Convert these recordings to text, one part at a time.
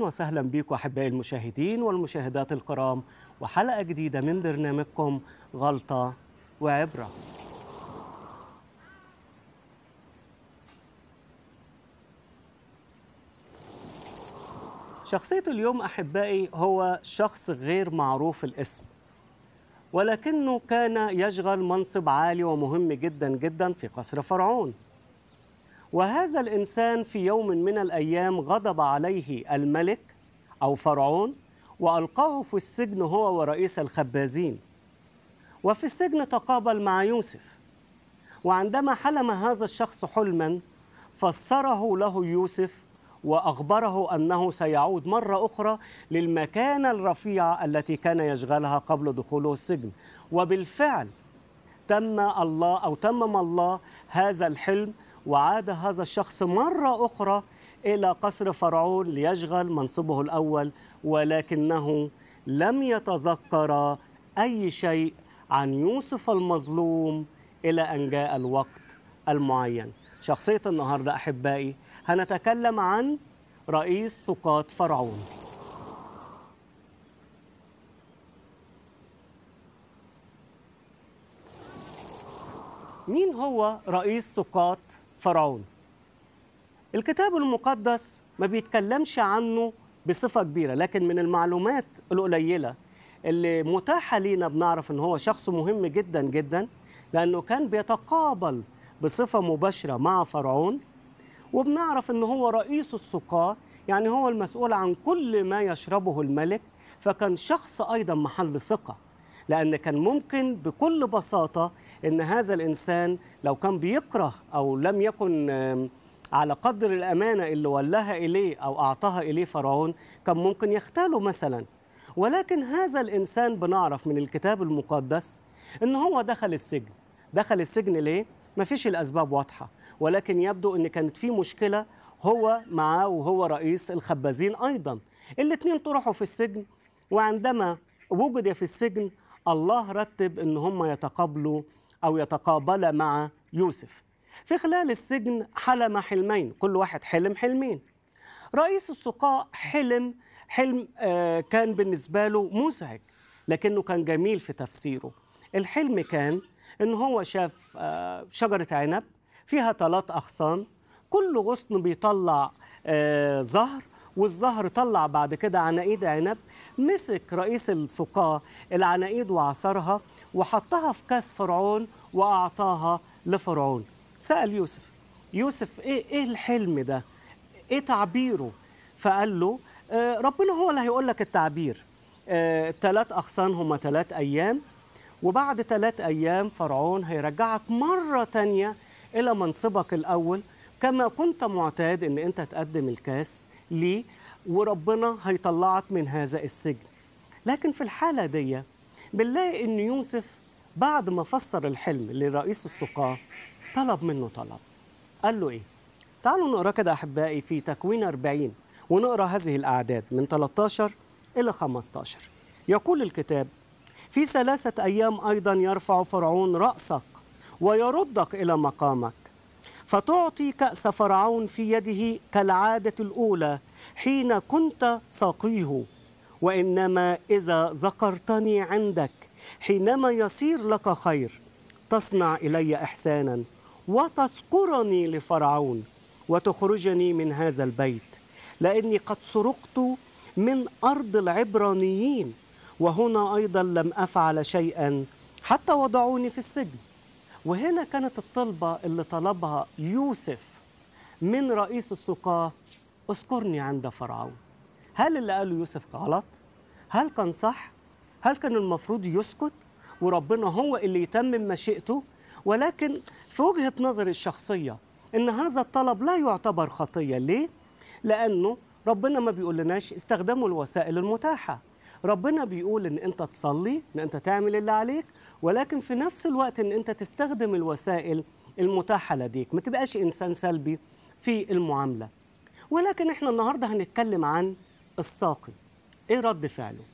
اهلا وسهلا بكم احبائي المشاهدين والمشاهدات الكرام وحلقه جديده من برنامجكم غلطه وعبره. شخصيه اليوم احبائي هو شخص غير معروف الاسم. ولكنه كان يشغل منصب عالي ومهم جدا جدا في قصر فرعون. وهذا الإنسان في يوم من الأيام غضب عليه الملك أو فرعون وألقاه في السجن هو ورئيس الخبازين وفي السجن تقابل مع يوسف وعندما حلم هذا الشخص حلما فسره له يوسف وأخبره أنه سيعود مرة أخرى للمكانة الرفيعة التي كان يشغلها قبل دخوله السجن وبالفعل تم الله أو تمم الله هذا الحلم وعاد هذا الشخص مرة أخرى إلى قصر فرعون ليشغل منصبه الأول ولكنه لم يتذكر أي شيء عن يوسف المظلوم إلى أن جاء الوقت المعين شخصية النهاردة أحبائي هنتكلم عن رئيس سقاط فرعون مين هو رئيس سقاط فرعون الكتاب المقدس ما بيتكلمش عنه بصفة كبيرة لكن من المعلومات القليلة اللي متاحة لينا بنعرف ان هو شخص مهم جدا جدا لانه كان بيتقابل بصفة مباشرة مع فرعون وبنعرف ان هو رئيس السقاة يعني هو المسؤول عن كل ما يشربه الملك فكان شخص ايضا محل ثقة لان كان ممكن بكل بساطة ان هذا الانسان لو كان بيكره او لم يكن على قدر الامانه اللي ولاها اليه او اعطاها اليه فرعون كان ممكن يختاله مثلا ولكن هذا الانسان بنعرف من الكتاب المقدس ان هو دخل السجن دخل السجن ليه مفيش الاسباب واضحه ولكن يبدو ان كانت في مشكله هو معاه وهو رئيس الخبازين ايضا الاثنين طرحوا في السجن وعندما وجد في السجن الله رتب ان هم يتقابلوا أو يتقابل مع يوسف في خلال السجن حلم حلمين كل واحد حلم حلمين رئيس السقاء حلم حلم آه، كان بالنسبة له مزعج لكنه كان جميل في تفسيره الحلم كان ان هو شاف آه، شجره عنب فيها ثلاث اغصان كل غصن بيطلع آه، زهر والزهر طلع بعد كده عناقيد عنب مسك رئيس السقاة العناقيد وعصرها وحطها في كاس فرعون وأعطاها لفرعون سأل يوسف يوسف إيه, إيه الحلم ده إيه تعبيره فقال له آه، ربنا هو اللي هيقول لك التعبير ثلاث آه، أغصان هما ثلاث أيام وبعد ثلاث أيام فرعون هيرجعك مرة تانية إلى منصبك الأول كما كنت معتاد أن أنت تقدم الكاس ليه وربنا هيطلعك من هذا السجن لكن في الحالة دي بنلاقي إن يوسف بعد ما فسر الحلم لرئيس السقاة طلب منه طلب قال له إيه؟ تعالوا نقرأ كده أحبائي في تكوين 40 ونقرأ هذه الأعداد من 13 إلى 15 يقول الكتاب في ثلاثة أيام أيضا يرفع فرعون رأسك ويردك إلى مقامك فتعطي كأس فرعون في يده كالعادة الأولى حين كنت ساقيه وإنما إذا ذكرتني عندك حينما يصير لك خير تصنع إلي إحسانا وتذكرني لفرعون وتخرجني من هذا البيت لأني قد سرقت من أرض العبرانيين وهنا أيضا لم أفعل شيئا حتى وضعوني في السجن وهنا كانت الطلبة اللي طلبها يوسف من رئيس السقاة واذكرني عند فرعون هل اللي قاله يوسف غلط؟ هل كان صح؟ هل كان المفروض يسكت وربنا هو اللي يتمم مشيئته؟ ولكن في وجهة نظري الشخصية إن هذا الطلب لا يعتبر خطية ليه؟ لأنه ربنا ما بيقول لناش استخدموا الوسائل المتاحة ربنا بيقول إن أنت تصلي إن أنت تعمل اللي عليك ولكن في نفس الوقت إن أنت تستخدم الوسائل المتاحة لديك ما تبقاش إنسان سلبي في المعاملة ولكن احنا النهارده هنتكلم عن الساقي ايه رد فعله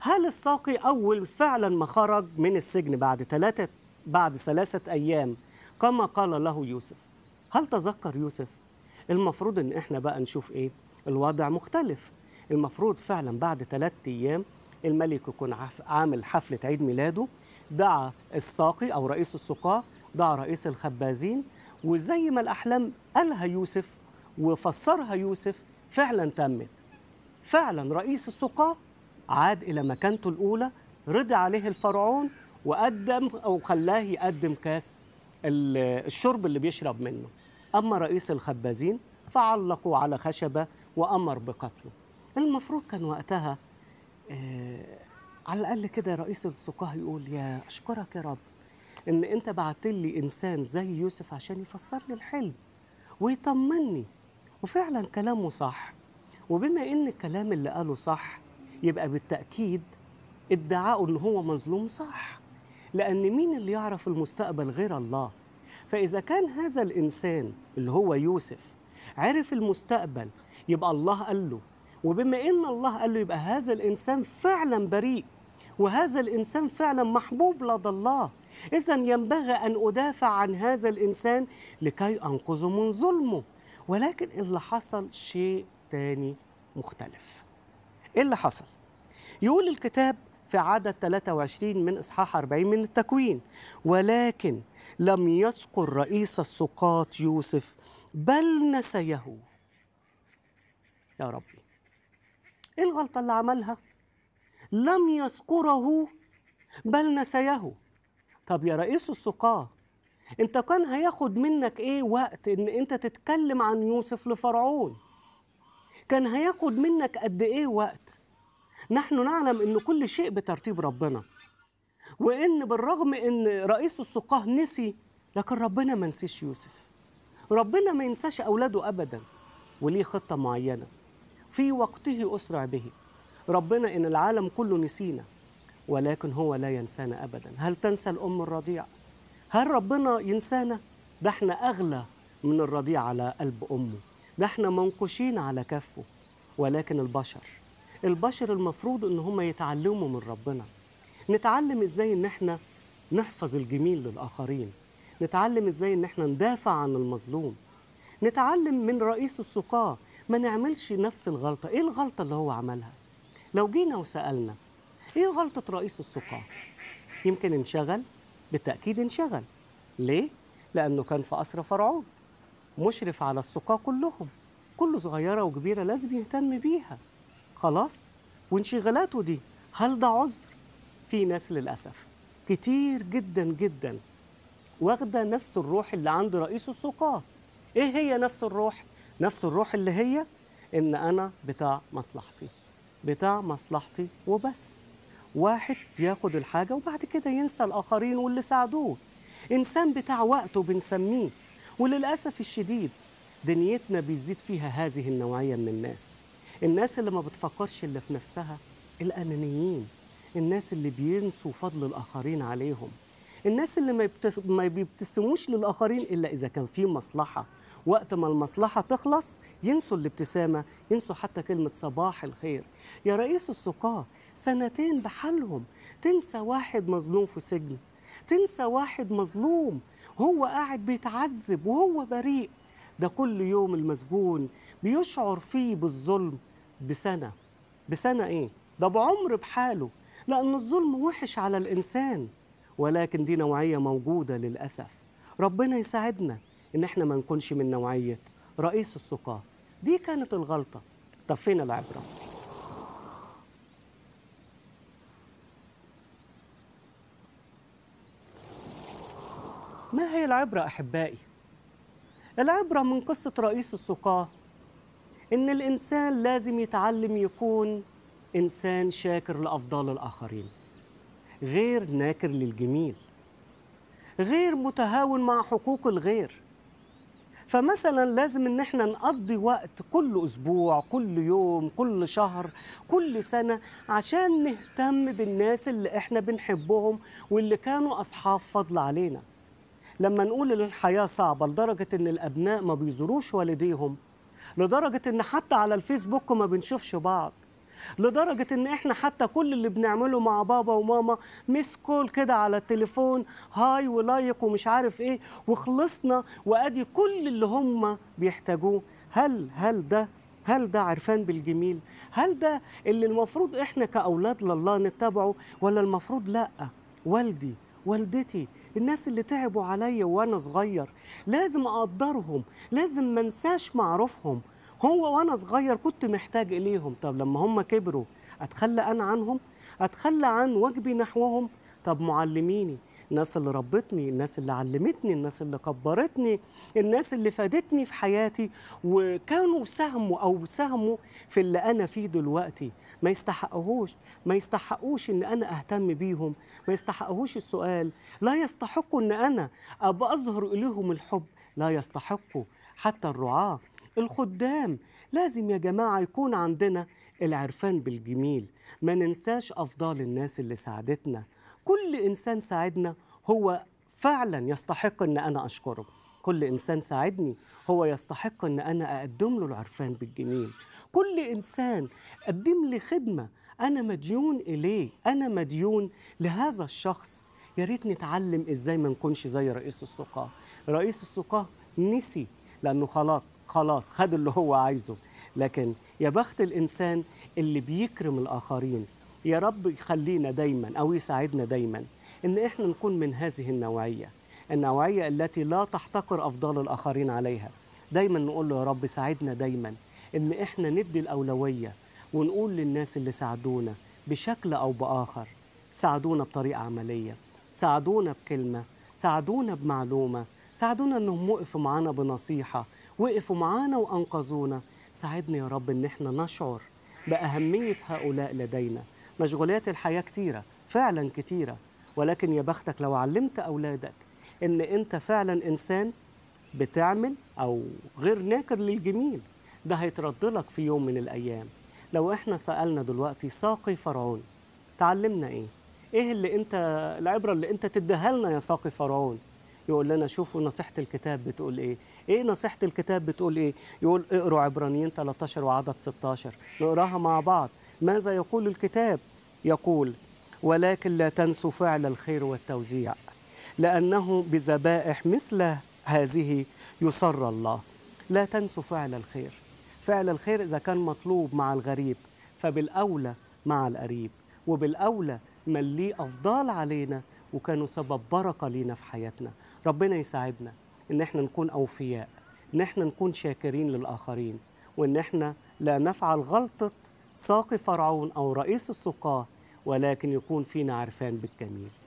هل الساقي اول فعلا ما خرج من السجن بعد ثلاثه بعد ثلاثه ايام كما قال له يوسف هل تذكر يوسف المفروض ان احنا بقى نشوف ايه الوضع مختلف المفروض فعلا بعد ثلاثة ايام الملك يكون عامل حفله عيد ميلاده دعا الساقي او رئيس السقاه دعا رئيس الخبازين وزي ما الاحلام قالها يوسف وفسرها يوسف فعلا تمت فعلا رئيس السقاة عاد إلى مكانته الأولى رضي عليه الفرعون وقدم أو خلاه يقدم كاس الشرب اللي بيشرب منه أما رئيس الخبازين فعلقوا على خشبة وأمر بقتله المفروض كان وقتها آه على الأقل كده رئيس السقاه يقول يا أشكرك يا رب إن أنت بعت لي إنسان زي يوسف عشان يفسر لي الحلم ويطمني وفعلا كلامه صح وبما ان الكلام اللي قاله صح يبقى بالتاكيد ادعاؤه ان هو مظلوم صح لان مين اللي يعرف المستقبل غير الله فاذا كان هذا الانسان اللي هو يوسف عرف المستقبل يبقى الله قال له وبما ان الله قال له يبقى هذا الانسان فعلا بريء وهذا الانسان فعلا محبوب لدى الله اذا ينبغي ان ادافع عن هذا الانسان لكي انقذه من ظلمه ولكن اللي حصل شيء تاني مختلف ايه اللي حصل يقول الكتاب في عدد 23 من إصحاح 40 من التكوين ولكن لم يذكر رئيس السقاط يوسف بل نسيه يا ربي ايه الغلطة اللي عملها لم يذكره بل نسيه طب يا رئيس السقاط انت كان هياخد منك ايه وقت ان انت تتكلم عن يوسف لفرعون كان هياخد منك قد ايه وقت نحن نعلم ان كل شيء بترتيب ربنا وان بالرغم ان رئيس السقاه نسي لكن ربنا ما نسيش يوسف ربنا ما ينساش اولاده ابدا وليه خطه معينه في وقته اسرع به ربنا ان العالم كله نسينا ولكن هو لا ينسانا ابدا هل تنسى الام الرضيعه هل ربنا ينسانا ده احنا اغلى من الرضيع على قلب امه ده احنا منقوشين على كفه ولكن البشر البشر المفروض ان هم يتعلموا من ربنا نتعلم ازاي ان احنا نحفظ الجميل للاخرين نتعلم ازاي ان احنا ندافع عن المظلوم نتعلم من رئيس السقاه ما نعملش نفس الغلطه ايه الغلطه اللي هو عملها لو جينا وسالنا ايه غلطه رئيس السقاه يمكن انشغل بالتأكيد انشغل ليه؟ لأنه كان في قصر فرعون مشرف على السقاة كلهم كل صغيرة وكبيرة لازم يهتم بيها خلاص وانشغالاته دي هل ده عذر؟ في ناس للأسف كتير جدا جدا واخدة نفس الروح اللي عند رئيس السقاة إيه هي نفس الروح؟ نفس الروح اللي هي إن أنا بتاع مصلحتي بتاع مصلحتي وبس واحد بياخد الحاجة وبعد كده ينسى الآخرين واللي ساعدوه إنسان بتاع وقته بنسميه وللأسف الشديد دنيتنا بيزيد فيها هذه النوعية من الناس الناس اللي ما بتفكرش إلا في نفسها الأنانيين الناس اللي بينسوا فضل الآخرين عليهم الناس اللي ما, ما بيبتسموش للآخرين إلا إذا كان في مصلحة وقت ما المصلحة تخلص ينسوا الابتسامة ينسوا حتى كلمة صباح الخير يا رئيس السقاه سنتين بحالهم تنسى واحد مظلوم في سجن تنسى واحد مظلوم هو قاعد بيتعذب وهو بريء ده كل يوم المسجون بيشعر فيه بالظلم بسنة بسنة إيه؟ ده بعمر بحاله لأن الظلم وحش على الإنسان ولكن دي نوعية موجودة للأسف ربنا يساعدنا إن إحنا ما نكونش من نوعية رئيس السقاة دي كانت الغلطة طب فين العبرة؟ العبرة أحبائي؟ العبرة من قصة رئيس السقاة إن الإنسان لازم يتعلم يكون إنسان شاكر لأفضال الآخرين غير ناكر للجميل غير متهاون مع حقوق الغير فمثلا لازم ان احنا نقضي وقت كل اسبوع كل يوم كل شهر كل سنه عشان نهتم بالناس اللي احنا بنحبهم واللي كانوا اصحاب فضل علينا لما نقول ان الحياه صعبه لدرجه ان الابناء ما بيزوروش والديهم لدرجه ان حتى على الفيسبوك ما بنشوفش بعض لدرجة إن إحنا حتى كل اللي بنعمله مع بابا وماما مس كول كده على التليفون هاي ولايك ومش عارف إيه وخلصنا وأدي كل اللي هم بيحتاجوه هل هل ده هل ده عرفان بالجميل؟ هل ده اللي المفروض إحنا كأولاد لله نتبعه ولا المفروض لأ؟ والدي والدتي الناس اللي تعبوا عليا وانا صغير لازم اقدرهم لازم ما انساش معروفهم هو وانا صغير كنت محتاج اليهم طب لما هم كبروا اتخلى انا عنهم اتخلى عن واجبي نحوهم طب معلميني الناس اللي ربتني الناس اللي علمتني الناس اللي كبرتني الناس اللي فادتني في حياتي وكانوا سهموا او سهموا في اللي انا فيه دلوقتي ما يستحقهوش ما يستحقوش ان انا اهتم بيهم ما يستحقهوش السؤال لا يستحقوا ان انا ابقى اظهر اليهم الحب لا يستحقوا حتى الرعاه الخدام لازم يا جماعه يكون عندنا العرفان بالجميل ما ننساش افضال الناس اللي ساعدتنا كل انسان ساعدنا هو فعلا يستحق ان انا اشكره كل إنسان ساعدني هو يستحق أن أنا أقدم له العرفان بالجميل كل إنسان قدم لي خدمة أنا مديون إليه أنا مديون لهذا الشخص يا ريت نتعلم إزاي ما نكونش زي رئيس السقاه رئيس السقاه نسي لأنه خلاص خلاص خد اللي هو عايزه لكن يا بخت الإنسان اللي بيكرم الآخرين يا رب يخلينا دايما أو يساعدنا دايما إن إحنا نكون من هذه النوعية النوعية التي لا تحتقر أفضال الآخرين عليها دايما نقول له يا رب ساعدنا دايما إن إحنا ندي الأولوية ونقول للناس اللي ساعدونا بشكل أو بآخر ساعدونا بطريقة عملية ساعدونا بكلمة ساعدونا بمعلومة ساعدونا انهم وقفوا معانا بنصيحة وقفوا معانا وأنقذونا ساعدنا يا رب ان احنا نشعر بأهمية هؤلاء لدينا مشغولات الحياة كتيرة فعلا كتيرة ولكن يا بختك لو علمت أولادك ان انت فعلا انسان بتعمل او غير ناكر للجميل ده هيترد لك في يوم من الايام لو احنا سالنا دلوقتي ساقي فرعون تعلمنا ايه ايه اللي انت العبره اللي انت تديها لنا يا ساقي فرعون يقول لنا شوفوا نصيحه الكتاب بتقول ايه ايه نصيحه الكتاب بتقول ايه يقول اقروا عبرانيين 13 وعدد 16 نقراها مع بعض ماذا يقول الكتاب يقول ولكن لا تنسوا فعل الخير والتوزيع لأنه بذبائح مثل هذه يسر الله لا تنسوا فعل الخير فعل الخير إذا كان مطلوب مع الغريب فبالأولى مع القريب وبالأولى من ليه أفضال علينا وكانوا سبب بركة لينا في حياتنا ربنا يساعدنا إن احنا نكون أوفياء إن احنا نكون شاكرين للآخرين وإن احنا لا نفعل غلطة ساقي فرعون أو رئيس السقاه ولكن يكون فينا عرفان بالجميل